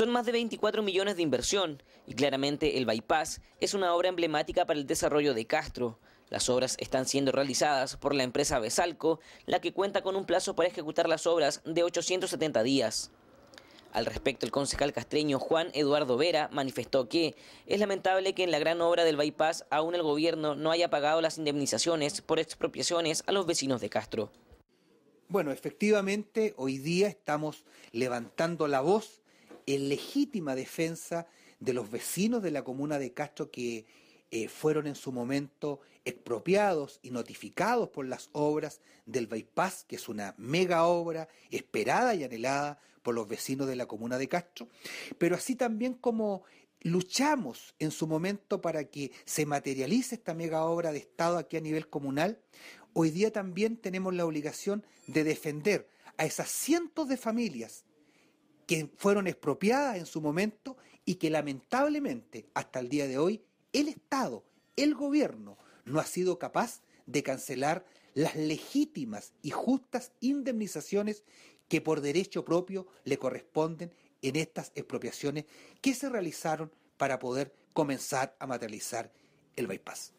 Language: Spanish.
Son más de 24 millones de inversión y claramente el bypass es una obra emblemática para el desarrollo de Castro. Las obras están siendo realizadas por la empresa Besalco, la que cuenta con un plazo para ejecutar las obras de 870 días. Al respecto, el concejal castreño Juan Eduardo Vera manifestó que es lamentable que en la gran obra del bypass aún el gobierno no haya pagado las indemnizaciones por expropiaciones a los vecinos de Castro. Bueno, efectivamente, hoy día estamos levantando la voz en legítima defensa de los vecinos de la comuna de Castro que eh, fueron en su momento expropiados y notificados por las obras del Bypass, que es una mega obra esperada y anhelada por los vecinos de la comuna de Castro, pero así también como luchamos en su momento para que se materialice esta mega obra de Estado aquí a nivel comunal, hoy día también tenemos la obligación de defender a esas cientos de familias que fueron expropiadas en su momento y que lamentablemente hasta el día de hoy el Estado, el gobierno, no ha sido capaz de cancelar las legítimas y justas indemnizaciones que por derecho propio le corresponden en estas expropiaciones que se realizaron para poder comenzar a materializar el bypass.